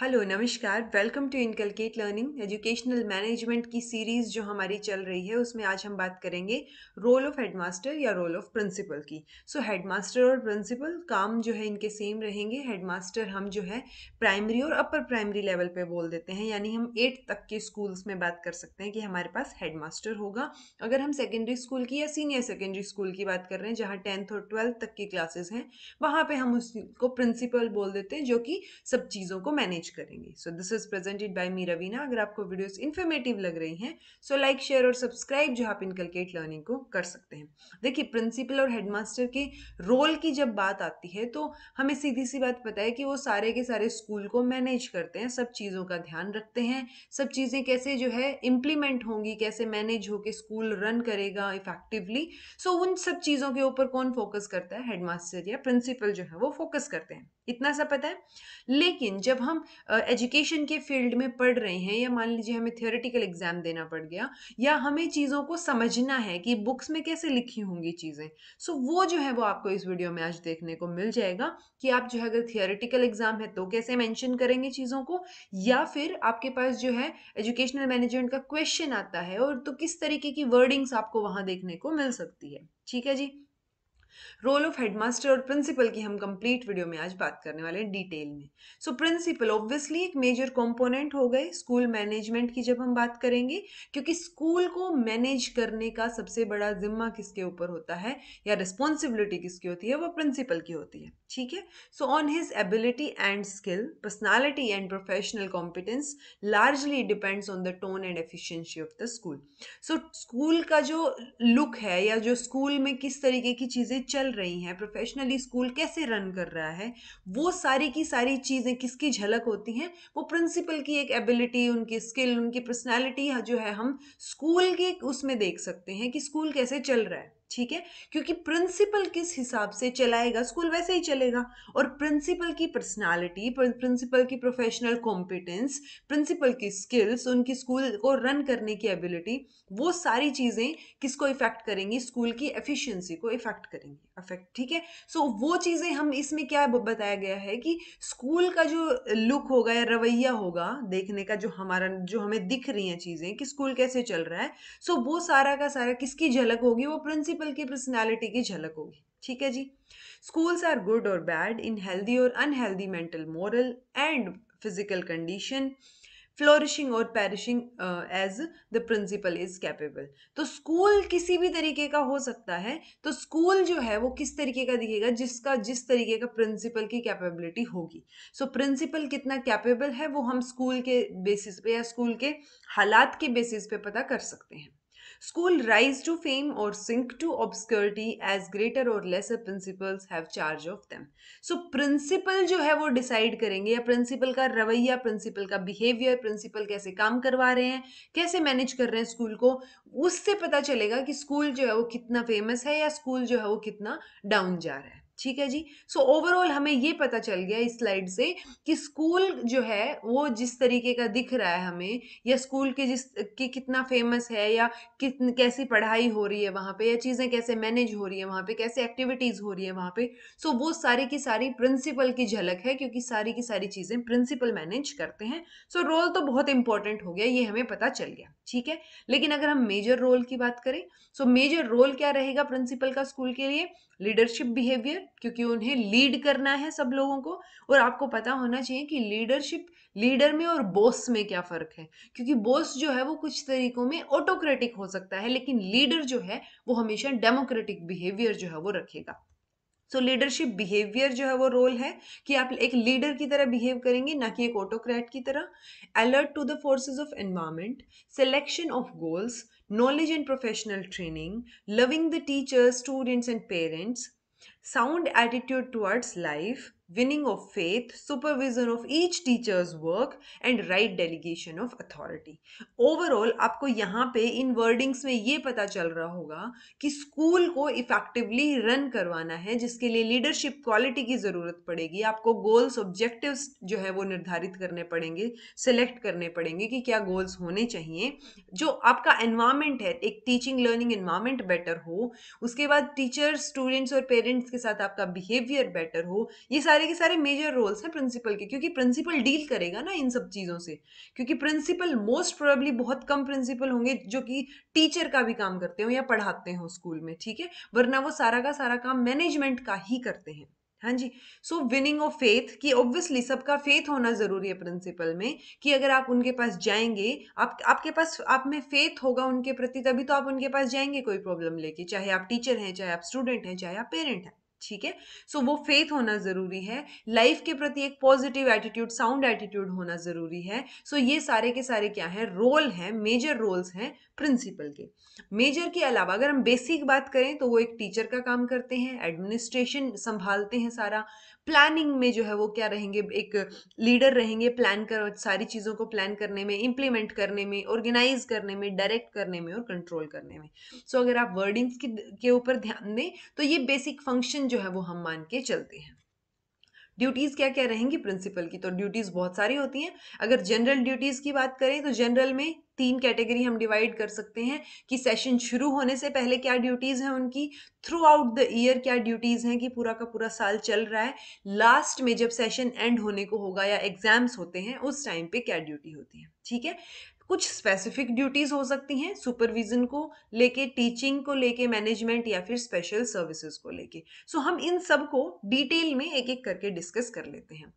Hello नमस्कार welcome to inculcate learning educational management की series जो हमारी चल रही है उसमें आज हम बात करेंगे रोल ऑफ हेडमास्टर या रोल ऑफ प्रिंसिपल की सो हेडमास्टर और प्रिंसिपल काम जो है इनके सेम रहेंगे हेडमास्टर हम जो है प्राइमरी और अपर प्राइमरी लेवल पे बोल देते हैं यानी हम एट तक के स्कूल्स में बात कर सकते हैं कि हमारे पास हेडमास्टर होगा अगर हम सेकेंडरी स्कूल की या सीनियर सेकेंडरी स्कूल की बात कर रहे हैं जहाँ टेंथ और ट्वेल्थ तक की क्लासेज हैं वहाँ पर हम उसको प्रिंसिपल बोल देते हैं जो कि सब चीज़ों को मैनेज मैनेज करेंगे so this is presented by me Raveena अगर आपको वीडियोस इन्फॉर्मेटिव लग रही हैं सो लाइक शेयर और सब्सक्राइब जो आप इनकलकेट लर्निंग को कर सकते हैं देखिए प्रिंसिपल और हेडमास्टर के रोल की जब बात आती है तो हमें सीधी सी बात पता है कि वो सारे के सारे स्कूल को मैनेज करते हैं सब चीज़ों का ध्यान रखते हैं सब चीज़ें कैसे जो है इम्प्लीमेंट होंगी कैसे मैनेज होकर स्कूल रन करेगा इफेक्टिवली सो so, उन सब चीज़ों के ऊपर कौन फोकस करता है हेडमास्टर या प्रिंसिपल जो है वो फोकस करते हैं इतना सा पता है लेकिन जब हम एजुकेशन के फील्ड में पढ़ रहे हैं या मान लीजिए हमें थियोरेटिकल एग्जाम देना पड़ गया या हमें चीज़ों को समझना है कि बुक्स में कैसे लिखी होंगी चीज़ें सो so, वो जो है वो आपको इस वीडियो में आज देखने को मिल जाएगा कि आप जो है अगर थियोरेटिकल एग्जाम है तो कैसे मैंशन करेंगे चीज़ों को या फिर आपके पास जो है एजुकेशनल मैनेजमेंट का क्वेश्चन आता है और तो किस तरीके की वर्डिंग्स आपको वहाँ देखने को मिल सकती है ठीक है जी रोल ऑफ हेडमास्टर और प्रिंसिपल की हम कंप्लीट वीडियो में आज बात करने वाले हैं डिटेल में सो प्रिंसिपल ऑब्वियसली एक मेजर कंपोनेंट हो गए स्कूल मैनेजमेंट की जब हम बात करेंगे क्योंकि स्कूल को मैनेज करने का सबसे बड़ा जिम्मा किसके ऊपर होता है या रिस्पॉन्सिबिलिटी किसकी होती है वो प्रिंसिपल की होती है ठीक है so on his ability and skill personality and professional competence largely depends on the tone and efficiency of the school so school का जो लुक है या जो स्कूल में किस तरीके की चीज़ें चल रही हैं प्रोफेशनली स्कूल कैसे रन कर रहा है वो सारी की सारी चीज़ें किसकी झलक होती हैं वो प्रिंसिपल की एक एबिलिटी उनकी स्किल उनकी पर्सनैलिटी हाँ, जो है हम स्कूल के उसमें देख सकते हैं कि स्कूल कैसे चल रहा है ठीक है क्योंकि प्रिंसिपल किस हिसाब से चलाएगा स्कूल वैसे ही चलेगा और प्रिंसिपल की पर्सनालिटी प्रिंसिपल की प्रोफेशनल कॉम्पिटेंस प्रिंसिपल की स्किल्स उनकी स्कूल को रन करने की एबिलिटी वो सारी चीज़ें किसको इफेक्ट करेंगी स्कूल की एफिशिएंसी को इफेक्ट करेंगी अफेक्ट ठीक है सो वो चीज़ें हम इसमें क्या बताया गया है कि स्कूल का जो लुक होगा या रवैया होगा देखने का जो हमारा जो हमें दिख रही हैं चीज़ें कि स्कूल कैसे चल रहा है सो वो सारा का सारा किसकी झलक होगी वो प्रिंसिपल प्रिंसिपल की पर्सनैलिटी की झलक होगी ठीक है जी स्कूल्स आर गुड और बैड इन हेल्दी और unhealthy mental moral and physical condition flourishing और perishing as the principal is capable तो स्कूल किसी भी तरीके का हो सकता है तो स्कूल जो है वो किस तरीके का दिखेगा जिसका जिस तरीके का प्रिंसिपल की कैपेबिलिटी होगी सो so, प्रिंसिपल कितना कैपेबल है वो हम स्कूल के बेसिस पे या स्कूल के हालात के बेसिस पे पता कर सकते हैं स्कूल राइज टू फेम और sink to obscurity as greater और lesser principals have charge of them. So principal जो है वो डिसाइड करेंगे या प्रिंसिपल का रवैया प्रिंसिपल का बिहेवियर प्रिंसिपल कैसे काम करवा रहे हैं कैसे मैनेज कर रहे हैं स्कूल को उससे पता चलेगा कि स्कूल जो है वो कितना फेमस है या स्कूल जो है वो कितना डाउन जा रहा है ठीक है जी सो so, ओवरऑल हमें ये पता चल गया इस स्लाइड से कि स्कूल जो है वो जिस तरीके का दिख रहा है हमें या स्कूल के जिस कि कितना फेमस है या कितन कैसी पढ़ाई हो रही है वहाँ पे या चीज़ें कैसे मैनेज हो रही है वहाँ पे कैसे एक्टिविटीज़ हो रही है वहाँ पे सो so, वो सारी की सारी प्रिंसिपल की झलक है क्योंकि सारी की सारी चीज़ें प्रिंसिपल मैनेज करते हैं सो so, रोल तो बहुत इंपॉर्टेंट हो गया ये हमें पता चल गया ठीक है लेकिन अगर हम मेजर रोल की बात करें सो मेजर रोल क्या रहेगा प्रिंसिपल का स्कूल के लिए लीडरशिप बिहेवियर क्योंकि उन्हें लीड करना है सब लोगों को और आपको पता होना चाहिए कि लीडरशिप लीडर में और बॉस में क्या फ़र्क है क्योंकि बॉस जो है वो कुछ तरीकों में ऑटोक्रेटिक हो सकता है लेकिन लीडर जो है वो हमेशा डेमोक्रेटिक बिहेवियर जो है वो रखेगा सो लीडरशिप बिहेवियर जो है वो रोल है कि आप एक लीडर की तरह बिहेव करेंगे ना कि एक ऑटोक्रैट की तरह alert to the forces of environment selection of goals knowledge and professional training loving the teachers students and parents sound attitude towards life winning of faith, supervision of each teacher's work and right delegation of authority. Overall, आपको यहाँ पे इन wordings में ये पता चल रहा होगा कि स्कूल को इफेक्टिवली रन करवाना है जिसके लिए लीडरशिप क्वालिटी की ज़रूरत पड़ेगी आपको गोल्स ऑब्जेक्टिव्स जो है वो निर्धारित करने पड़ेंगे सेलेक्ट करने पड़ेंगे कि क्या गोल्स होने चाहिए जो आपका एनवायरमेंट है एक टीचिंग लर्निंग एनवायरमेंट बेटर हो उसके बाद टीचर्स स्टूडेंट्स और पेरेंट्स के साथ आपका बिहेवियर बेटर हो ये सारे सारे के सारे मेजर रोल्स हैं प्रिंसिपल के क्योंकि प्रिंसिपल डील करेगा ना इन सब चीज़ों से क्योंकि प्रिंसिपल मोस्ट प्रोबेबली बहुत कम प्रिंसिपल होंगे जो कि टीचर का भी काम करते हो या पढ़ाते हो स्कूल में ठीक है वरना वो सारा का सारा काम मैनेजमेंट का ही करते हैं हाँ जी सो विनिंग ऑफ फेथ कि ऑब्वियसली सबका फेथ होना ज़रूरी है प्रिंसिपल में कि अगर आप उनके पास जाएंगे आप आपके पास आप में फेथ होगा उनके प्रति तभी तो आप उनके पास जाएंगे कोई प्रॉब्लम लेके चाहे आप टीचर हैं चाहे आप स्टूडेंट हैं चाहे आप पेरेंट हैं ठीक है सो वो फेथ होना ज़रूरी है लाइफ के प्रति एक पॉजिटिव एटीट्यूड साउंड एटीट्यूड होना ज़रूरी है सो so ये सारे के सारे क्या है रोल है मेजर रोल्स हैं प्रिंसिपल के मेजर के अलावा अगर हम बेसिक बात करें तो वो एक टीचर का काम करते हैं एडमिनिस्ट्रेशन संभालते हैं सारा प्लानिंग में जो है वो क्या रहेंगे एक लीडर रहेंगे प्लान कर सारी चीज़ों को प्लान करने में इम्प्लीमेंट करने में ऑर्गेनाइज करने में डायरेक्ट करने में और कंट्रोल करने में सो so, अगर आप वर्डिंग्स के ऊपर ध्यान दें तो ये बेसिक फंक्शन जो है वो हम मान के चलते हैं ड्यूटीज़ क्या क्या रहेंगी प्रिंसिपल की तो ड्यूटीज़ बहुत सारी होती हैं अगर जनरल ड्यूटीज़ की बात करें तो जनरल में तीन कैटेगरी हम डिवाइड कर सकते हैं कि सेशन शुरू होने से पहले क्या ड्यूटीज़ हैं उनकी थ्रू आउट द ईयर क्या ड्यूटीज़ हैं कि पूरा का पूरा साल चल रहा है लास्ट में जब सेशन एंड होने को होगा या एग्जाम्स होते हैं उस टाइम पे क्या ड्यूटी होती है ठीक है कुछ स्पेसिफिक ड्यूटीज़ हो सकती हैं सुपरविज़न को लेके टीचिंग को लेके मैनेजमेंट या फिर स्पेशल सर्विसेज को लेके सो so, हम इन सब को डिटेल में एक एक करके डिस्कस कर लेते हैं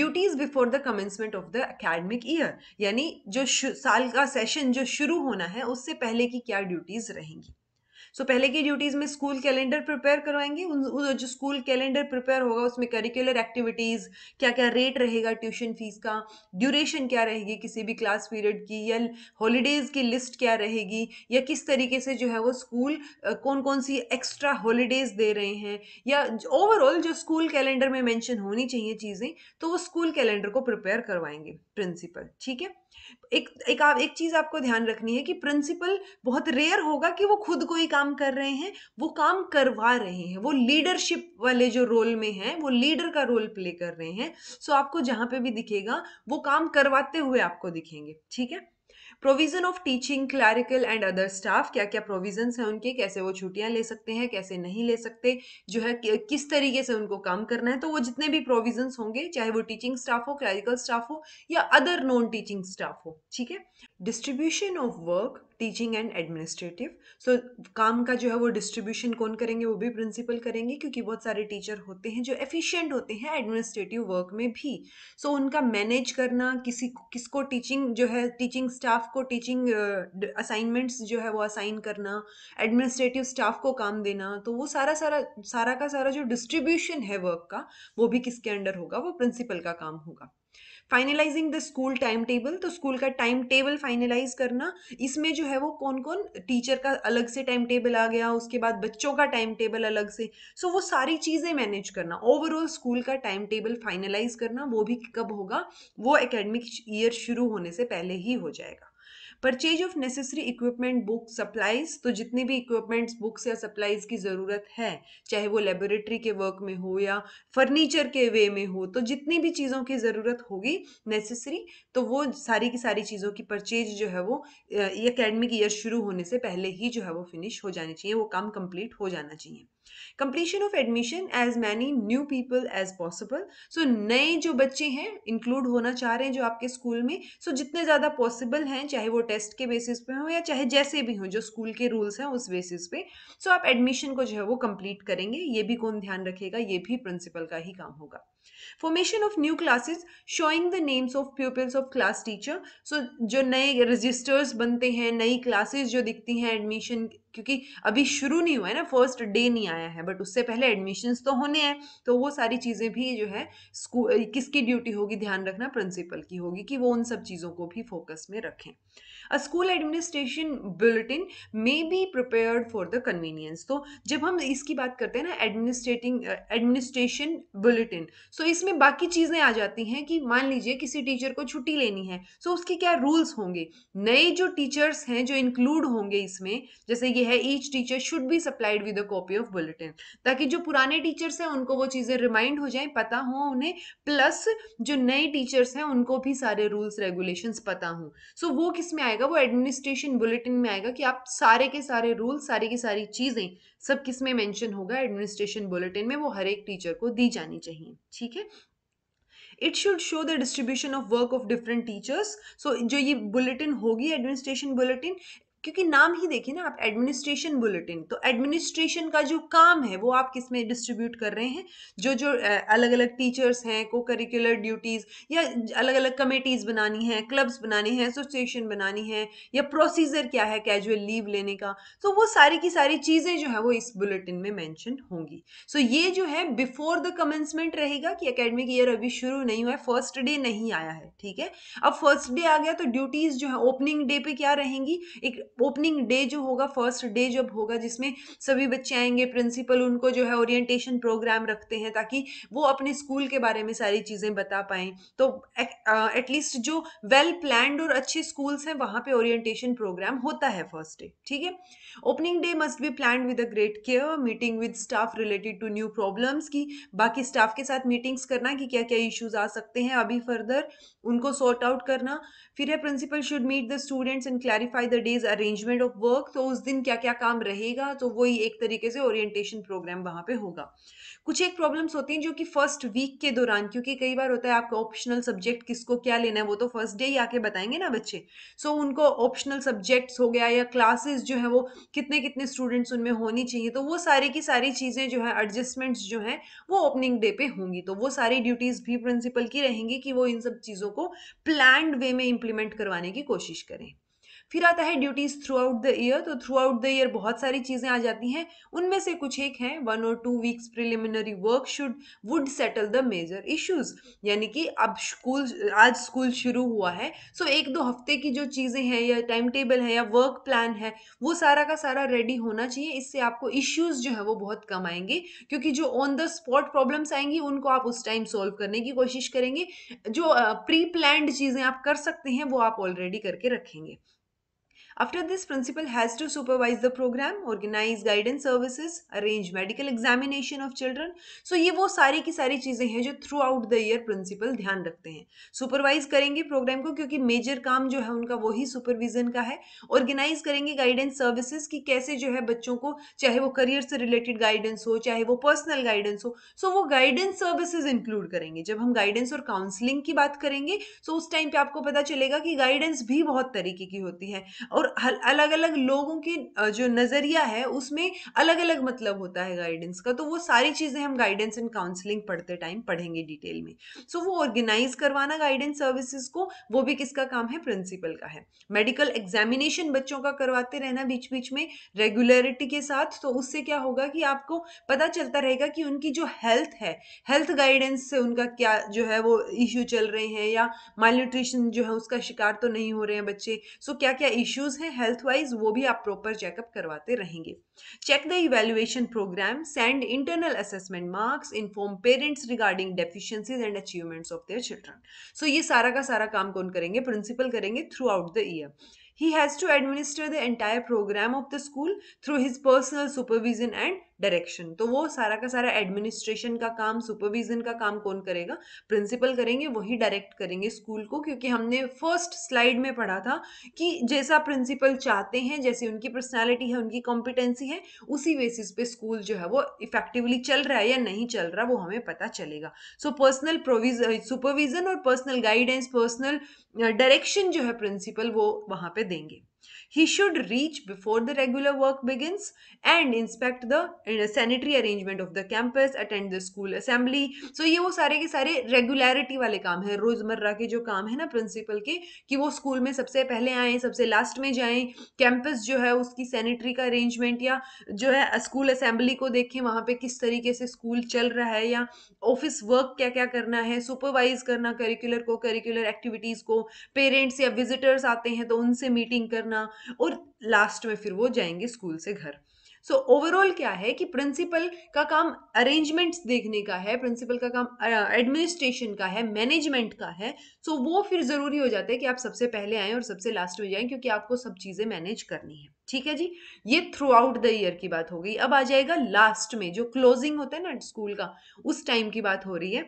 duties before the commencement of the academic year यानी जो साल का सेशन जो शुरू होना है उससे पहले की क्या ड्यूटीज़ रहेंगी सो so, पहले की ड्यूटीज में स्कूल कैलेंडर प्रिपेयर करवाएंगे उन, उन जो स्कूल कैलेंडर प्रिपेयर होगा उसमें करिकुलर एक्टिविटीज क्या क्या रेट रहेगा ट्यूशन फीस का ड्यूरेशन क्या रहेगी किसी भी क्लास पीरियड की या हॉलीडेज की लिस्ट क्या रहेगी या किस तरीके से जो है वो स्कूल कौन कौन सी एक्स्ट्रा हॉलीडेज दे रहे हैं या ओवरऑल जो स्कूल कैलेंडर में मैंशन होनी चाहिए चीज़ें तो वो स्कूल कैलेंडर को प्रिपेयर करवाएंगे प्रिंसिपल ठीक है एक एक आप एक चीज आपको ध्यान रखनी है कि प्रिंसिपल बहुत रेयर होगा कि वो खुद कोई काम कर रहे हैं वो काम करवा रहे हैं वो लीडरशिप वाले जो रोल में हैं वो लीडर का रोल प्ले कर रहे हैं सो आपको जहां पे भी दिखेगा वो काम करवाते हुए आपको दिखेंगे ठीक है provision of teaching clerical and other staff क्या क्या प्रोविजन है उनके कैसे वो छुट्टियाँ ले सकते हैं कैसे नहीं ले सकते जो है किस तरीके से उनको काम करना है तो वो जितने भी प्रोविज़न्स होंगे चाहे वो टीचिंग स्टाफ हो क्लैरिकल स्टाफ हो या अदर नॉन टीचिंग स्टाफ हो ठीक है distribution of work teaching and administrative so काम का जो है वो डिस्ट्रीब्यूशन कौन करेंगे वो भी प्रिंसिपल करेंगे क्योंकि बहुत सारे टीचर होते हैं जो एफिशिएंट होते हैं एडमिनिस्ट्रेटिव वर्क में भी सो so, उनका मैनेज करना किसी किसको टीचिंग जो है टीचिंग स्टाफ को टीचिंग असाइनमेंट्स uh, जो है वो असाइन करना एडमिनिस्ट्रेटिव स्टाफ को काम देना तो वो सारा सारा सारा का सारा जो डिस्ट्रीब्यूशन है वर्क का वो भी किसके अंडर होगा वो प्रिंसिपल का काम होगा finalising the school time table तो स्कूल का टाइम टेबल फाइनलाइज करना इसमें जो है वो कौन कौन टीचर का अलग से टाइम टेबल आ गया उसके बाद बच्चों का टाइम टेबल अलग से सो so, वो सारी चीज़ें मैनेज करना ओवरऑल स्कूल का टाइम टेबल फाइनलाइज करना वो भी कब होगा वो एकेडमिक ईयर शुरू होने से पहले ही हो जाएगा purchase of necessary equipment book supplies तो जितनी भी इक्विपमेंट्स बुक्स या सप्लाईज की ज़रूरत है चाहे वो लेबोरेटरी के वर्क में हो या फर्नीचर के वे में हो तो जितनी भी चीज़ों की ज़रूरत होगी नेसेसरी तो वो सारी की सारी चीज़ों की परचेज जो है वो ये अकेडमिक ईयर शुरू होने से पहले ही जो है वो फिनिश हो जानी चाहिए वो काम कंप्लीट हो जाना चाहिए completion of admission as many new people as possible so नए जो बच्चे हैं इंक्लूड होना चाह रहे हैं जो आपके स्कूल में सो so जितने ज़्यादा पॉसिबल हैं चाहे वो टेस्ट के बेसिस पे हो या चाहे जैसे भी हों जो स्कूल के रूल्स हैं उस बेसिस पे सो so आप एडमिशन को जो है वो कंप्लीट करेंगे ये भी कौन ध्यान रखेगा ये भी प्रिंसिपल का ही काम होगा formation of new classes showing the names of pupils of class teacher so जो नए रजिस्टर्स बनते हैं नई क्लासेस जो दिखती हैं एडमिशन क्योंकि अभी शुरू नहीं हुआ है ना फर्स्ट डे नहीं आया है बट उससे पहले एडमिशन्स तो होने हैं तो वो सारी चीज़ें भी जो है किसकी ड्यूटी होगी ध्यान रखना प्रिंसिपल की होगी कि वो उन सब चीज़ों को भी फोकस में रखें a school administration bulletin may be prepared for the convenience तो जब हम इसकी बात करते हैं ना एडमिनिस्ट्रेटिंग एडमिनिस्ट्रेशन बुलेटिन सो इसमें बाकी चीज़ें आ जाती हैं कि मान लीजिए किसी टीचर को छुट्टी लेनी है सो so उसके क्या रूल्स होंगे नए जो टीचर्स हैं जो इंक्लूड होंगे इसमें जैसे ये है each teacher should be supplied with a copy of bulletin ताकि जो पुराने टीचर्स हैं उनको वो चीज़ें रिमाइंड हो जाए पता हो उन्हें प्लस जो नए टीचर्स हैं उनको भी सारे रूल्स रेगुलेशंस पता हों सो so, वो किसमें आएगा आएगा वो एडमिनिस्ट्रेशन बुलेटिन में आएगा कि आप सारे के सारे रूल सारे की सारी चीज़ें सब किस में मेंशन होगा एडमिनिस्ट्रेशन बुलेटिन में वो हर एक टीचर को दी जानी चाहिए ठीक है it should show the distribution of work of different teachers so जो ये बुलेटिन होगी एडमिनिस्ट्रेशन बुलेटिन क्योंकि नाम ही देखिए ना आप एडमिनिस्ट्रेशन बुलेटिन तो एडमिनिस्ट्रेशन का जो काम है वो आप किस में डिस्ट्रीब्यूट कर रहे हैं जो जो अलग अलग टीचर्स हैं को करिकुलर ड्यूटीज़ या अलग अलग कमेटीज़ बनानी है क्लब्स बनाने हैं एसोसिएशन बनानी है या प्रोसीजर क्या है कैजुअल लीव लेने का तो वो सारी की सारी चीज़ें जो है वो इस बुलेटिन में मैंशन होंगी सो so ये जो है बिफोर द कमेंसमेंट रहेगा कि अकेडमिक ईयर अभी शुरू नहीं हुआ है फर्स्ट डे नहीं आया है ठीक है अब फर्स्ट डे आ गया तो ड्यूटीज़ जो है ओपनिंग डे पे क्या रहेंगी एक ओपनिंग डे जो होगा फर्स्ट डे जब होगा जिसमें सभी बच्चे आएंगे प्रिंसिपल उनको जो है ओरिएंटेशन प्रोग्राम रखते हैं ताकि वो अपने स्कूल के बारे में सारी चीज़ें बता पाएँ तो एटलीस्ट uh, जो वेल प्लान और अच्छे स्कूल्स हैं वहाँ पे ओरिएंटेशन प्रोग्राम होता है फर्स्ट डे ठीक है opening day must be plan with a great care meeting with staff related to new problems की बाकी स्टाफ के साथ मीटिंग्स करना कि क्या क्या इश्यूज आ सकते हैं अभी फर्दर उनको सॉर्ट आउट करना फिर है principal should meet the students and clarify the day's arrangement of work तो उस दिन क्या क्या काम रहेगा तो वही एक तरीके से ओरिएंटेशन प्रोग्राम वहाँ पे होगा कुछ एक प्रॉब्लम्स होती हैं जो कि फर्स्ट वीक के दौरान क्योंकि कई बार होता है आपका ऑप्शनल सब्जेक्ट किसको क्या लेना है वो तो फर्स्ट डे ही आके बताएंगे ना बच्चे सो so, उनको ऑप्शनल सब्जेक्ट्स हो गया या क्लासेस जो है वो कितने कितने स्टूडेंट्स उनमें होनी चाहिए तो वो सारी की सारी चीज़ें जो है एडजस्टमेंट्स जो हैं वो ओपनिंग डे पे होंगी तो वो सारी ड्यूटीज़ भी प्रिंसिपल की रहेंगी कि वो इन सब चीज़ों को प्लान वे में इम्प्लीमेंट इम्प्लीमेंट करवाने की कोशिश करें फिर आता है duties throughout the year तो थ्रू आउट द ईयर बहुत सारी चीज़ें आ जाती हैं उनमें से कुछ एक है वन और two weeks preliminary work should would settle the major issues यानी कि अब स्कूल आज स्कूल शुरू हुआ है सो एक दो हफ्ते की जो चीज़ें हैं या टाइम टेबल है या वर्क प्लान है वो सारा का सारा रेडी होना चाहिए इससे आपको इश्यूज़ जो है वो बहुत कम आएंगे क्योंकि जो ऑन द स्पॉट प्रॉब्लम्स आएंगी उनको आप उस टाइम सॉल्व करने की कोशिश करेंगे जो प्री प्लान चीज़ें आप कर सकते हैं वो आप ऑलरेडी करके रखेंगे After this, principal has to supervise the program, organize guidance services, arrange medical examination of children. So ये वो सारी की सारी चीज़ें हैं जो throughout the year principal ध्यान रखते हैं Supervise करेंगे program को क्योंकि major काम जो है उनका वही supervision का है Organize करेंगे guidance services कि कैसे जो है बच्चों को चाहे वो career से related guidance हो चाहे वो personal guidance हो So वो guidance services include करेंगे जब हम guidance और काउंसलिंग की बात करेंगे so उस time पे आपको पता चलेगा कि guidance भी बहुत तरीके की होती है और अलग अलग लोगों की जो नज़रिया है उसमें अलग अलग मतलब होता है गाइडेंस का तो वो सारी चीज़ें हम गाइडेंस एंड काउंसलिंग पढ़ते टाइम पढ़ेंगे डिटेल में सो so, वो ऑर्गेनाइज करवाना गाइडेंस सर्विसेज को वो भी किसका काम है प्रिंसिपल का है मेडिकल एग्जामिनेशन बच्चों का करवाते रहना बीच बीच में रेगुलरिटी के साथ तो उससे क्या होगा कि आपको पता चलता रहेगा कि उनकी जो हेल्थ है हेल्थ गाइडेंस से उनका क्या जो है वो इश्यू चल रहे हैं या मालन्यूट्रिशन न्यूट्रिशन जो है उसका शिकार तो नहीं हो रहे हैं बच्चे सो so, क्या क्या इश्यूज इश्यूज हैं हेल्थ वाइज वो भी आप प्रॉपर चेकअप करवाते रहेंगे check the evaluation programme send internal assessment marks inform parents regarding deficiencies and achievements of their children so ये सारा का सारा काम कौन करेंगे प्रिंसिपल करेंगे throughout the year he has to administer the entire programme of the school through his personal supervision and direction तो वो सारा का सारा एडमिनिस्ट्रेशन का काम सुपरविजन का काम कौन करेगा प्रिंसिपल करेंगे वही डायरेक्ट करेंगे स्कूल को क्योंकि हमने फर्स्ट स्लाइड में पढ़ा था कि जैसा प्रिंसिपल चाहते हैं जैसे उनकी पर्सनैलिटी है उनकी कॉम्पिटेंसी है उसी बेसिस पे स्कूल जो है वो इफेक्टिवली चल रहा है या नहीं चल रहा वो हमें पता चलेगा सो पर्सनल प्रोविज सुपरविजन और पर्सनल गाइडेंस पर्सनल डायरेक्शन जो है प्रिंसिपल वो वहाँ पे देंगे He should reach before the regular work begins and inspect the uh, sanitary arrangement of the campus, attend the school assembly. So ये वो सारे के सारे रेगुलरिटी वाले काम है रोजमर्रा के जो काम है ना प्रिंसिपल के कि वो स्कूल में सबसे पहले आए सबसे लास्ट में जाएं कैंपस जो है उसकी सैनिटरी का अरेंजमेंट या जो है स्कूल असेंबली को देखें वहाँ पे किस तरीके से स्कूल चल रहा है या ऑफिस वर्क क्या क्या करना है सुपरवाइज करना करिकुलर को करिकुलर एक्टिविटीज़ को पेरेंट्स या विजिटर्स आते हैं तो उनसे मीटिंग करना करना और लास्ट में फिर वो जाएंगे स्कूल से घर सो so, ओवरऑल क्या है कि प्रिंसिपल का काम अरेंजमेंट्स देखने का है प्रिंसिपल का काम एडमिनिस्ट्रेशन का है मैनेजमेंट का है सो so, वो फिर ज़रूरी हो जाता है कि आप सबसे पहले आएँ और सबसे लास्ट में जाएँ क्योंकि आपको सब चीज़ें मैनेज करनी है ठीक है जी ये थ्रू आउट द ईयर की बात हो गई अब आ जाएगा लास्ट में जो क्लोजिंग होता है ना स्कूल का उस टाइम की बात हो रही है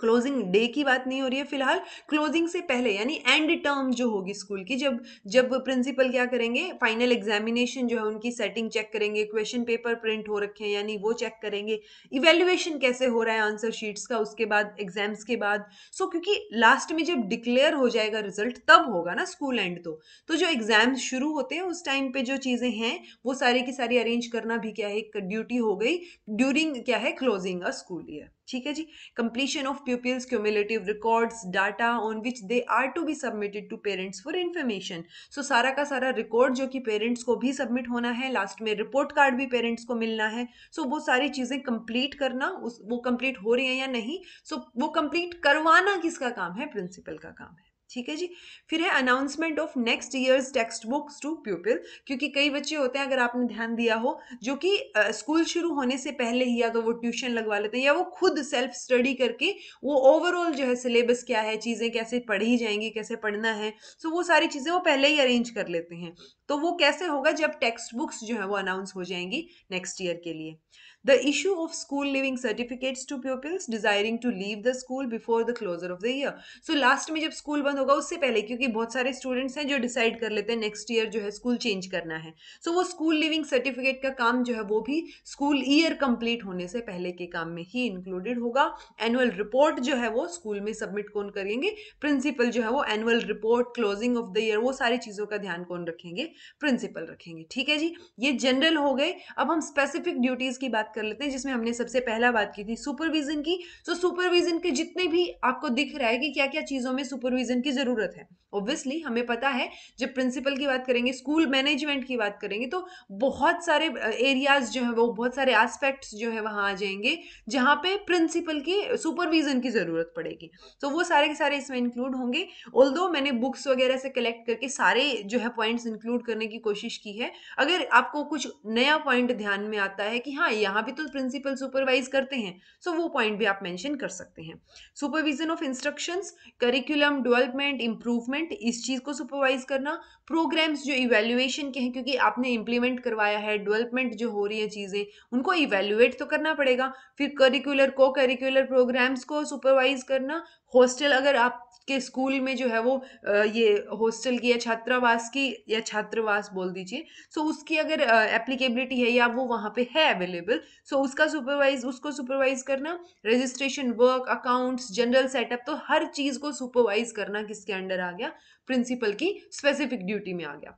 क्लोजिंग डे की बात नहीं हो रही है फिलहाल क्लोजिंग से पहले यानी एंड टर्म जो होगी स्कूल की जब जब प्रिंसिपल क्या करेंगे फाइनल एग्जामिनेशन जो है उनकी सेटिंग चेक करेंगे क्वेश्चन पेपर प्रिंट हो रखे हैं यानी वो चेक करेंगे इवेल्युएशन कैसे हो रहा है आंसर शीट्स का उसके बाद एग्जाम्स के बाद सो so, क्योंकि लास्ट में जब डिक्लेयर हो जाएगा रिजल्ट तब होगा ना स्कूल एंड तो तो जो एग्जाम्स शुरू होते हैं उस टाइम पे जो चीज़ें हैं वो सारी की सारी अरेंज करना भी क्या है एक ड्यूटी हो गई ड्यूरिंग क्या है क्लोजिंग अ स्कूल ईयर ठीक है जी completion of peoples cumulative records data on which they are to be submitted to parents for information so सारा का सारा रिकॉर्ड जो कि पेरेंट्स को भी सबमिट होना है लास्ट में रिपोर्ट कार्ड भी पेरेंट्स को मिलना है सो so, वो सारी चीज़ें कंप्लीट करना उस वो कंप्लीट हो रही है या नहीं सो so, वो कंप्लीट करवाना किसका काम है प्रिंसिपल का काम है ठीक है जी फिर है announcement of next years text books to pupil क्योंकि कई बच्चे होते हैं अगर आपने ध्यान दिया हो जो कि स्कूल शुरू होने से पहले ही या तो वो ट्यूशन लगवा लेते हैं या वो खुद सेल्फ स्टडी करके वो ओवरऑल जो है सिलेबस क्या है चीज़ें कैसे पढ़ी जाएंगी कैसे पढ़ना है सो वो सारी चीज़ें वो पहले ही अरेंज कर लेते हैं तो वो कैसे होगा जब टेक्स्ट बुक्स जो है वो अनाउंस हो जाएंगी नेक्स्ट ईयर के लिए the issue of school leaving certificates to pupils desiring to leave the school before the closure of the year so last में जब स्कूल बंद होगा उससे पहले क्योंकि बहुत सारे स्टूडेंट्स हैं जो डिसाइड कर लेते हैं नेक्स्ट ईयर जो है स्कूल चेंज करना है सो so, वो स्कूल लिविंग सर्टिफिकेट का काम जो है वो भी स्कूल ईयर कंप्लीट होने से पहले के काम में ही इंक्लूडेड होगा एनुअल रिपोर्ट जो है वो स्कूल में सबमिट कौन करेंगे प्रिंसिपल जो है वो annual report closing of the year वो सारी चीज़ों का ध्यान कौन रखेंगे प्रिंसिपल रखेंगे ठीक है जी ये जनरल हो गए अब हम स्पेसिफिक ड्यूटीज़ की बात कर लेते हैं जिसमें हमने सबसे पहला बात की थी सुपरविजन की सो so, सुपरविजन के जितने भी आपको दिख रहा है कि क्या क्या चीज़ों में सुपरविजन की ज़रूरत है ऑब्वियसली हमें पता है जब प्रिंसिपल की बात करेंगे स्कूल मैनेजमेंट की बात करेंगे तो बहुत सारे एरियाज जो है वो बहुत सारे एस्पेक्ट्स जो है वहाँ आ जाएंगे जहाँ पे प्रिंसिपल की सुपरविजन की ज़रूरत पड़ेगी तो so, वो सारे के सारे इसमें इंक्लूड होंगे ऑल मैंने बुक्स वगैरह से कलेक्ट करके सारे जो है पॉइंट्स इंक्लूड करने की कोशिश की है अगर आपको कुछ नया पॉइंट ध्यान में आता है कि हाँ यहाँ भी तो प्रिंसिपल सुपरवाइज करते हैं सो so वो पॉइंट भी आप मैंशन कर सकते हैं supervision of instruction curriculum development improvement management इस चीज़ को सुपरवाइज करना प्रोग्राम्स जो इवेल्युएशन के हैं क्योंकि आपने इम्प्लीमेंट करवाया है डेवलपमेंट जो हो रही है चीज़ें उनको इवेल्युएट तो करना पड़ेगा फिर करिकुलर को करिकुलर प्रोग्राम्स को सुपरवाइज करना हॉस्टल अगर आपके स्कूल में जो है वो ये हॉस्टल की या छात्रावास की या छात्रावास बोल दीजिए सो उसकी अगर एप्लीकेबिलिटी है या वो वहाँ पे है अवेलेबल सो उसका सुपरवाइज उसको सुपरवाइज करना registration work accounts general setup तो हर चीज़ को सुपरवाइज करना किसके अंडर आ गया प्रिंसिपल की स्पेसिफिक ड्यूटी में आ गया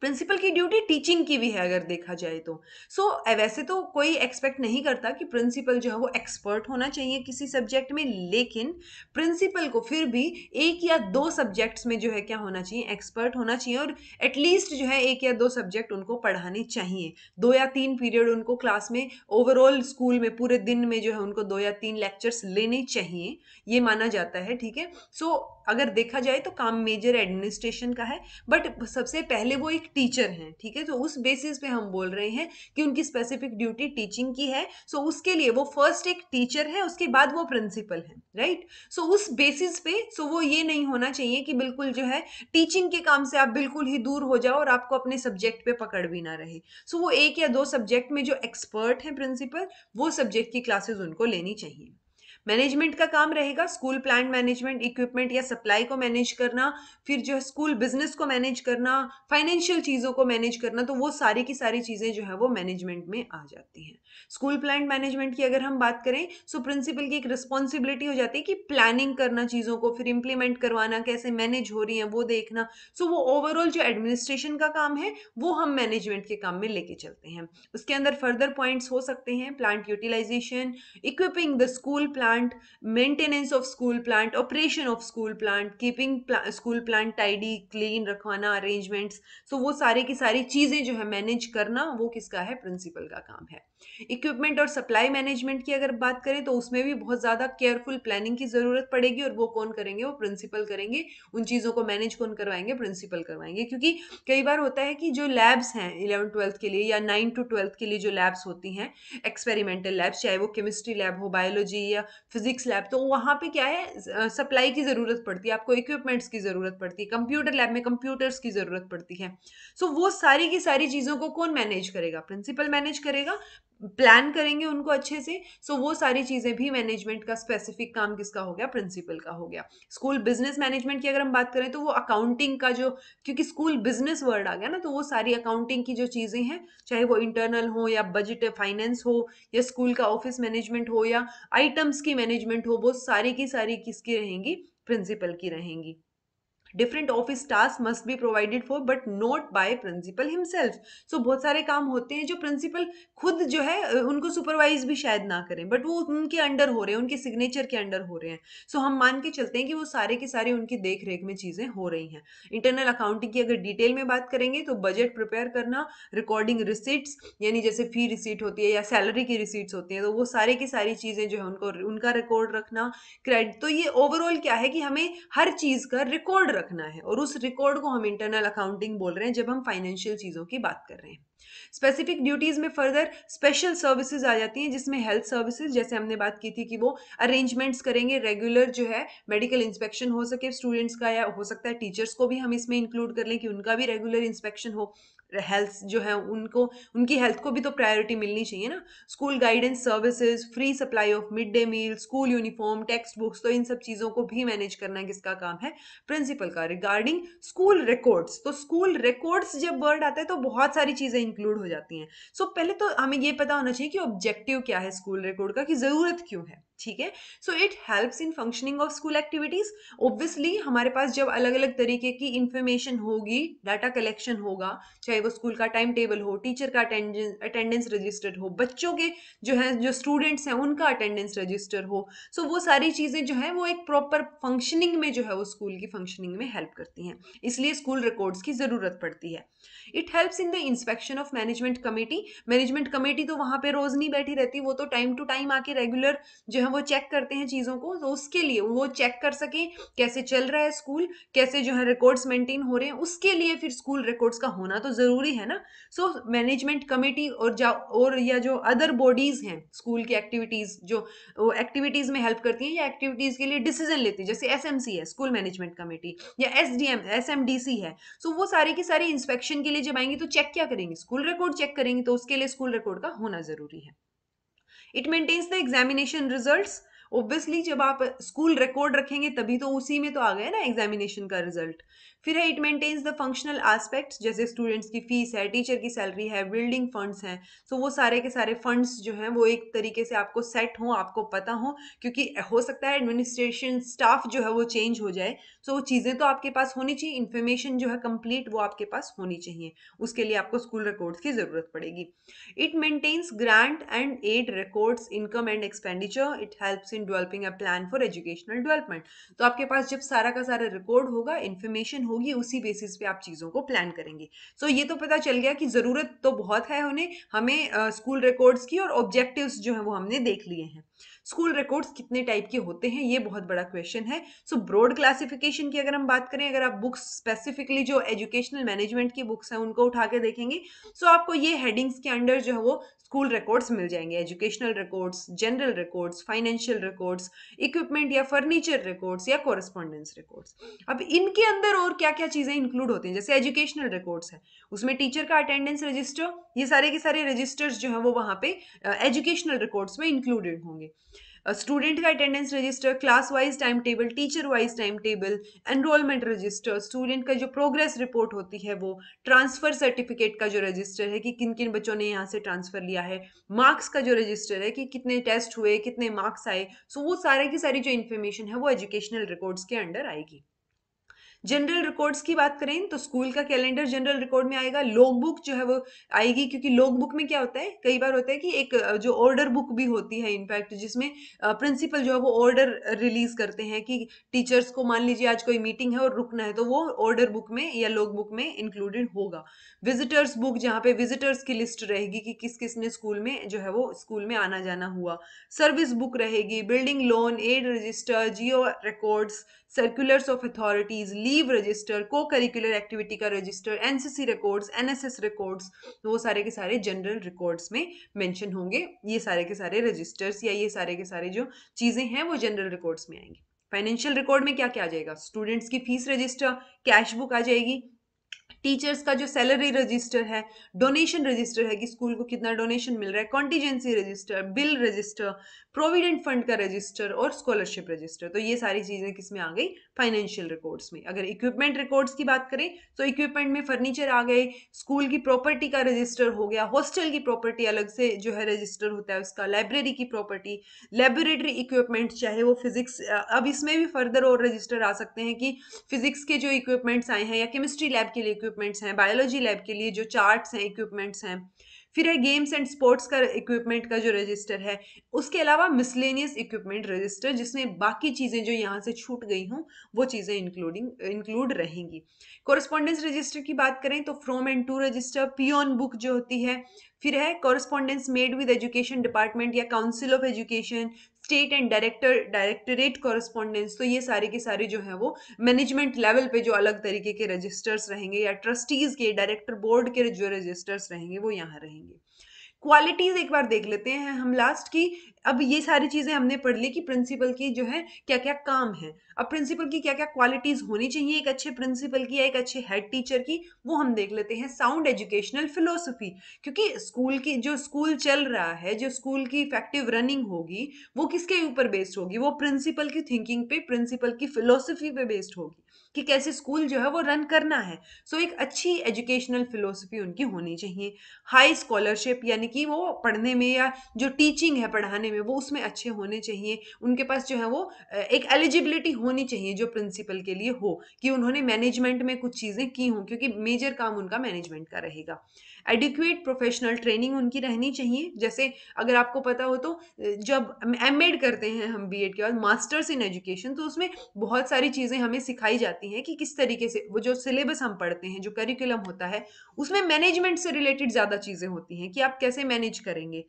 प्रिंसिपल की ड्यूटी टीचिंग की भी है अगर देखा जाए तो सो so, वैसे तो कोई एक्सपेक्ट नहीं करता कि प्रिंसिपल जो है वो एक्सपर्ट होना चाहिए किसी सब्जेक्ट में लेकिन प्रिंसिपल को फिर भी एक या दो सब्जेक्ट्स में जो है क्या होना चाहिए एक्सपर्ट होना चाहिए और एटलीस्ट जो है एक या दो सब्जेक्ट उनको पढ़ाने चाहिए दो या तीन पीरियड उनको क्लास में ओवरऑल स्कूल में पूरे दिन में जो है उनको दो या तीन लेक्चर्स लेने चाहिए ये माना जाता है ठीक है सो so, अगर देखा जाए तो काम मेजर एडमिनिस्ट्रेशन का है बट सबसे पहले वो एक टीचर हैं ठीक है तो उस बेसिस पे हम बोल रहे हैं कि उनकी स्पेसिफिक ड्यूटी टीचिंग की है सो so उसके लिए वो फर्स्ट एक टीचर है उसके बाद वो प्रिंसिपल है राइट सो so उस बेसिस पे सो so वो ये नहीं होना चाहिए कि बिल्कुल जो है टीचिंग के काम से आप बिल्कुल ही दूर हो जाओ और आपको अपने सब्जेक्ट पे पकड़ भी ना रहे सो so वो एक या दो सब्जेक्ट में जो एक्सपर्ट हैं प्रिंसिपल वो सब्जेक्ट की क्लासेज उनको लेनी चाहिए मैनेजमेंट का काम रहेगा स्कूल प्लान मैनेजमेंट इक्विपमेंट या सप्लाई को मैनेज करना फिर जो है स्कूल बिजनेस को मैनेज करना फाइनेंशियल चीज़ों को मैनेज करना तो वो सारी की सारी चीज़ें जो है वो मैनेजमेंट में आ जाती हैं स्कूल प्लान मैनेजमेंट की अगर हम बात करें सो प्रिंसिपल की एक रिस्पॉन्सिबिलिटी हो जाती है कि प्लानिंग करना चीज़ों को फिर इंप्लीमेंट करवाना कैसे मैनेज हो रही है वो देखना सो so, वो ओवरऑल जो एडमिनिस्ट्रेशन का काम है वो हम मैनेजमेंट के काम में लेके चलते हैं उसके अंदर फर्दर पॉइंट्स हो सकते हैं plant utilization equipping the school plan plant, maintenance of school plant operation of school plant keeping school plant tidy clean रखवाना अरेंजमेंट्स सो so वो सारे की सारी चीज़ें जो है मैनेज करना वो किसका है प्रिंसिपल का काम है इक्विपमेंट और सप्लाई मैनेजमेंट की अगर बात करें तो उसमें भी बहुत ज़्यादा केयरफुल प्लानिंग की ज़रूरत पड़ेगी और वो कौन करेंगे वो प्रिंसिपल करेंगे उन चीज़ों को मैनेज कौन करवाएंगे प्रिंसिपल करवाएंगे क्योंकि कई बार होता है कि जो लैब्स हैं इलेवन ट्वेल्थ के लिए या नाइन टू ट्वेल्थ के लिए जो लैब्स होती हैं एक्सपेरिमेंटल लैब्स चाहे वो केमिस्ट्री लैब हो बायोलॉजी या फिजिक्स लैब तो वहाँ पर क्या है सप्लाई की ज़रूरत पड़ती है आपको इक्विपमेंट्स की ज़रूरत पड़ती है कंप्यूटर लैब में कंप्यूटर्स की ज़रूरत पड़ती है सो वो सारी की सारी चीज़ों को कौन मैनेज करेगा प्रिंसिपल मैनेज करेगा प्लान करेंगे उनको अच्छे से सो so वो सारी चीज़ें भी मैनेजमेंट का स्पेसिफिक काम किसका हो गया प्रिंसिपल का हो गया स्कूल बिजनेस मैनेजमेंट की अगर हम बात करें तो वो अकाउंटिंग का जो क्योंकि स्कूल बिजनेस वर्ड आ गया ना तो वो सारी अकाउंटिंग की जो चीज़ें हैं चाहे वो इंटरनल हो या बजट फाइनेंस हो या स्कूल का ऑफिस मैनेजमेंट हो या आइटम्स की मैनेजमेंट हो वो सारी की सारी किसकी रहेंगी प्रिंसिपल की रहेंगी different office task must be provided for but not by principal himself so बहुत सारे काम होते हैं जो प्रिंसिपल खुद जो है उनको सुपरवाइज भी शायद ना करें बट वो उनके अंडर हो रहे हैं उनके सिग्नेचर के अंडर हो रहे हैं सो so, हम मान के चलते हैं कि वो सारे के सारे उनकी देख रेख में चीज़ें हो रही हैं इंटरनल अकाउंटिंग की अगर डिटेल में बात करेंगे तो बजट प्रिपेयर करना रिकॉर्डिंग रिसिट्स यानी जैसे फी रिसीट होती है या सैलरी की रिसीट्स होती हैं तो वो सारे की सारी चीज़ें जो है उनको उनका रिकॉर्ड रखना क्रेडिट तो ये ओवरऑल क्या है कि हमें हर चीज़ का रिकॉर्ड रखना रखना है और उस रिकॉर्ड को हम इंटरनल अकाउंटिंग बोल रहे हैं जब हम फाइनेंशियल चीज़ों की बात कर रहे हैं स्पेसिफिक ड्यूटीज़ में फर्दर स्पेशल सर्विसेज आ जाती हैं जिसमें हेल्थ सर्विसेज जैसे हमने बात की थी कि वो अरेंजमेंट्स करेंगे रेगुलर जो है मेडिकल इंस्पेक्शन हो सके स्टूडेंट्स का या हो सकता है टीचर्स को भी हम इसमें इंक्लूड कर लें कि उनका भी रेगुलर इंस्पेक्शन हो हेल्थ जो है उनको उनकी हेल्थ को भी तो प्रायोरिटी मिलनी चाहिए ना school guidance services free supply of mid day meal school uniform text books तो इन सब चीज़ों को भी मैनेज करना किसका काम है प्रिंसिपल का रिगार्डिंग स्कूल रिकॉर्ड्स तो स्कूल रिकॉर्ड्स जब वर्ड आता है तो बहुत सारी चीज़ें इंक्लूड हो जाती हैं सो so, पहले तो हमें ये पता होना चाहिए कि ऑब्जेक्टिव क्या है स्कूल रिकॉर्ड का कि ज़रूरत क्यों है ठीक है so it helps in functioning of school activities obviously हमारे पास जब अलग अलग तरीके की इन्फॉर्मेशन होगी डाटा कलेक्शन होगा चाहे वो स्कूल का टाइम टेबल हो टीचर का अटेंडेंस रजिस्टर हो बच्चों के जो है जो स्टूडेंट्स हैं उनका अटेंडेंस रजिस्टर हो सो so वो सारी चीज़ें जो है वो एक प्रॉपर फंक्शनिंग में जो है वो स्कूल की फंक्शनिंग में हेल्प करती हैं इसलिए स्कूल रिकॉर्ड्स की ज़रूरत पड़ती है it helps in the inspection of management committee management committee तो वहाँ पर रोज़ नहीं बैठी रहती वो तो टाइम टू टाइम आके रेगुलर जो है है वो चेक करते हैं चीज़ों को तो उसके लिए वो चेक कर सकें कैसे चल रहा है स्कूल कैसे जो है रिकॉर्ड्स मेंटेन हो रहे हैं उसके लिए फिर स्कूल रिकॉर्ड्स का होना तो ज़रूरी है ना सो मैनेजमेंट कमेटी और जा और या जो अदर बॉडीज़ हैं स्कूल की एक्टिविटीज़ जो वो एक्टिविटीज़ में हेल्प करती हैं या एक्टिविटीज़ के लिए डिसीजन लेती है जैसे एस है स्कूल मैनेजमेंट कमेटी या एस डी है सो वो सारी की सारी इंस्पेक्शन के लिए जब आएंगी तो चेक क्या करेंगे स्कूल रिकॉर्ड चेक करेंगे तो उसके लिए स्कूल रिकॉर्ड का होना ज़रूरी है it maintains the examination result obviously जब आप स्कूल रिकॉर्ड रखेंगे तभी तो उसी में तो आ गया ना एग्जामिनेशन का रिजल्ट फिर है it maintains the functional aspect जैसे स्टूडेंट्स की फीस है टीचर की सैलरी है बिल्डिंग फंड्स हैं सो वो सारे के सारे फंड्स जो हैं वो एक तरीके से आपको सेट हो आपको पता हो क्योंकि हो सकता है एडमिनिस्ट्रेशन स्टाफ जो है वो चेंज हो जाए सो वो चीज़ें तो आपके पास होनी चाहिए इन्फॉर्मेशन जो है कंप्लीट वो आपके पास होनी चाहिए उसके लिए आपको स्कूल रिकॉर्ड्स की ज़रूरत पड़ेगी it maintains grant and aid records income and expenditure it helps in developing a plan for educational development तो आपके पास जब सारा का सारा रिकॉर्ड होगा इन्फॉर्मेशन होगी उसी बेसिस पे आप चीज़ों को प्लान करेंगे सो so, ये तो पता चल गया कि ज़रूरत तो बहुत है उन्हें हमें स्कूल uh, रिकॉर्ड्स की और ऑब्जेक्टिव्स जो है वो हमने देख लिए हैं स्कूल रिकॉर्ड्स कितने टाइप के होते हैं ये बहुत बड़ा क्वेश्चन है सो ब्रॉड क्लासिफिकेशन की अगर हम बात करें अगर आप बुक्स स्पेसिफिकली जो एजुकेशनल मैनेजमेंट की बुक्स हैं उनको उठा के देखेंगे सो so, आपको ये हेडिंग्स के अंडर जो है वो स्कूल रिकॉर्ड्स मिल जाएंगे educational records general records financial records equipment या फर्नीचर रिकॉर्ड्स या कॉरेस्पॉन्डेंस रिकॉर्ड्स अब इनके अंदर और क्या क्या चीज़ें इंक्लूड होती हैं जैसे एजुकेशनल रिकॉर्ड्स है उसमें टीचर का अटेंडेंस रजिस्टर ये सारे के सारे रजिस्टर्स जो हैं वो वहाँ पे एजुकेशनल रिकॉर्ड्स में इंक्लूडेड होंगे स्टूडेंट का attendance register class wise time table teacher wise time table enrolment register student का जो प्रोग्रेस रिपोर्ट होती है वो ट्रांसफर सर्टिफिकेट का जो रजिस्टर है कि किन किन बच्चों ने यहाँ से ट्रांसफर लिया है मार्क्स का जो रजिस्टर है कि कितने टेस्ट हुए कितने मार्क्स आए सो so वो सारे की सारी जो इन्फॉर्मेशन है वो एजुकेशनल रिकॉर्ड्स के अंडर आएगी जनरल रिकॉर्ड्स की बात करें तो स्कूल का कैलेंडर जनरल रिकॉर्ड में आएगा लॉग बुक जो है वो आएगी क्योंकि लॉग बुक में क्या होता है कई बार होता है कि एक जो ऑर्डर बुक भी होती है इनफैक्ट जिसमें प्रिंसिपल जो है वो ऑर्डर रिलीज करते हैं कि टीचर्स को मान लीजिए आज कोई मीटिंग है और रुकना है तो वो ऑर्डर बुक में या लॉग बुक में इंक्लूडेड होगा विजिटर्स बुक जहाँ पे विजिटर्स की लिस्ट रहेगी कि किस किस ने स्कूल में जो है वो स्कूल में आना जाना हुआ सर्विस बुक रहेगी बिल्डिंग लोन एड रजिस्टर जियो records circulars of authorities leave leave register cocurricular activity का register NCC records NSS records वो सारे के सारे जनरल रिकॉर्ड्स में मेंशन होंगे ये सारे के सारे रजिस्टर्स या ये सारे के सारे जो चीज़ें हैं वो जनरल रिकॉर्ड्स में आएंगे फाइनेंशियल रिकॉर्ड में क्या क्या आ जाएगा स्टूडेंट्स की फीस रजिस्टर कैश बुक आ जाएगी टीचर्स का जो सैलरी रजिस्टर है डोनेशन रजिस्टर है कि स्कूल को कितना डोनेशन मिल रहा है contingency register bill register provident fund का रजिस्टर और स्कॉलरशिप रजिस्टर तो ये सारी चीज़ें किसमें आ गई फाइनेंशियल रिकॉर्ड्स में अगर इक्विपमेंट रिकॉर्ड्स की बात करें तो इक्विपमेंट में फर्नीचर आ गए स्कूल की प्रॉपर्टी का रजिस्टर हो गया हॉस्टल की प्रॉपर्टी अलग से जो है रजिस्टर होता है उसका लाइब्रेरी की प्रॉपर्टी लेबोरेटरी इक्विपमेंट चाहे वो फिजिक्स अब इसमें भी फर्दर और रजिस्टर आ सकते हैं कि फिजिक्स के जो इक्विपमेंट्स आए हैं या केमिस्ट्री लैब के लिए इक्विपमेंट्स हैं बायोलॉजी लैब के लिए जो चार्ट्स हैं इक्विपमेंट्स हैं फिर है गेम्स एंड स्पोर्ट्स का इक्विपमेंट का जो रजिस्टर है उसके अलावा मिसलेनियस इक्विपमेंट रजिस्टर जिसमें बाकी चीज़ें जो यहाँ से छूट गई हों वो चीज़ें इंक्लूडिंग इंक्लूड रहेंगी कॉरस्पॉन्डेंस रजिस्टर की बात करें तो from and to register on book जो होती है फिर है correspondence made with education department या council of education state and director directorate correspondence तो ये सारे के सारे जो है वो मैनेजमेंट लेवल पे जो अलग तरीके के रजिस्टर्स रहेंगे या ट्रस्टीज़ के डायरेक्टर बोर्ड के जो रजिस्टर्स रहेंगे वो यहाँ रहेंगे क्वालिटीज एक बार देख लेते हैं हम लास्ट की अब ये सारी चीजें हमने पढ़ ली कि प्रिंसिपल की जो है क्या क्या काम है अब प्रिंसिपल की क्या क्या क्वालिटीज होनी चाहिए एक अच्छे प्रिंसिपल की या एक अच्छे हेड टीचर की वो हम देख लेते हैं साउंड एजुकेशनल फिलोसफी क्योंकि स्कूल की जो स्कूल चल रहा है जो स्कूल की इफेक्टिव रनिंग होगी वो किसके ऊपर बेस्ड होगी वो प्रिंसिपल की थिंकिंग पे प्रिंसिपल की फिलोसफी पे बेस्ड होगी कि कैसे स्कूल जो है वो रन करना है सो so, एक अच्छी एजुकेशनल फिलोसफी उनकी होनी चाहिए हाई स्कॉलरशिप यानी कि वो पढ़ने में या जो टीचिंग है पढ़ाने में वो उसमें अच्छे होने चाहिए उनके पास जो है वो एक एलिजिबिलिटी होनी चाहिए जो प्रिंसिपल के लिए हो कि उन्होंने मैनेजमेंट में कुछ चीज़ें की हों क्योंकि मेजर काम उनका मैनेजमेंट का रहेगा एडिक्वेट प्रोफेशनल ट्रेनिंग उनकी रहनी चाहिए जैसे अगर आपको पता हो तो जब एम करते हैं हम बी के बाद मास्टर्स इन एजुकेशन तो उसमें बहुत सारी चीज़ें हमें सिखाई जाती हैं कि किस तरीके से वो जो सिलेबस हम पढ़ते हैं जो करिकुलम होता है उसमें मैनेजमेंट से रिलेटेड ज़्यादा चीज़ें होती हैं कि आप कैसे मैनेज करेंगे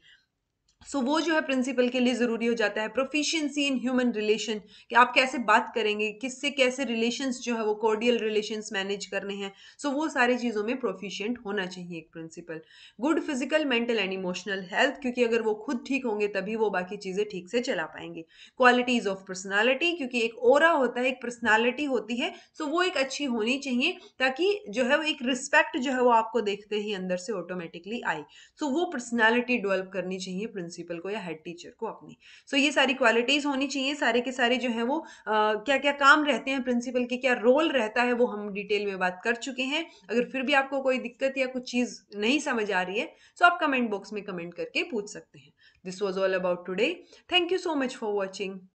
सो so, वो जो है प्रिंसिपल के लिए ज़रूरी हो जाता है प्रोफिशिएंसी इन ह्यूमन रिलेशन कि आप कैसे बात करेंगे किससे कैसे रिलेशंस जो है वो कॉर्डियल रिलेशंस मैनेज करने हैं सो so, वो सारी चीज़ों में प्रोफिशिएंट होना चाहिए एक principal good physical mental and emotional health क्योंकि अगर वो खुद ठीक होंगे तभी वो बाकी चीज़ें ठीक से चला पाएंगे क्वालिटीज़ ऑफ पर्सनैलिटी क्योंकि एक और होता है एक पर्सनैलिटी होती है सो so वो एक अच्छी होनी चाहिए ताकि जो है वो एक रिस्पेक्ट जो है वो आपको देखते ही अंदर से ऑटोमेटिकली आए सो so, वो पर्सनैलिटी डेवलप करनी चाहिए प्रिंसिपल प्रिंसिपल को या हेड टीचर को अपनी सो so, ये सारी क्वालिटीज़ होनी चाहिए सारे के सारे जो है वो आ, क्या क्या काम रहते हैं प्रिंसिपल के क्या रोल रहता है वो हम डिटेल में बात कर चुके हैं अगर फिर भी आपको कोई दिक्कत या कुछ चीज़ नहीं समझ आ रही है तो so आप कमेंट बॉक्स में कमेंट करके पूछ सकते हैं this was all about today thank you so much for watching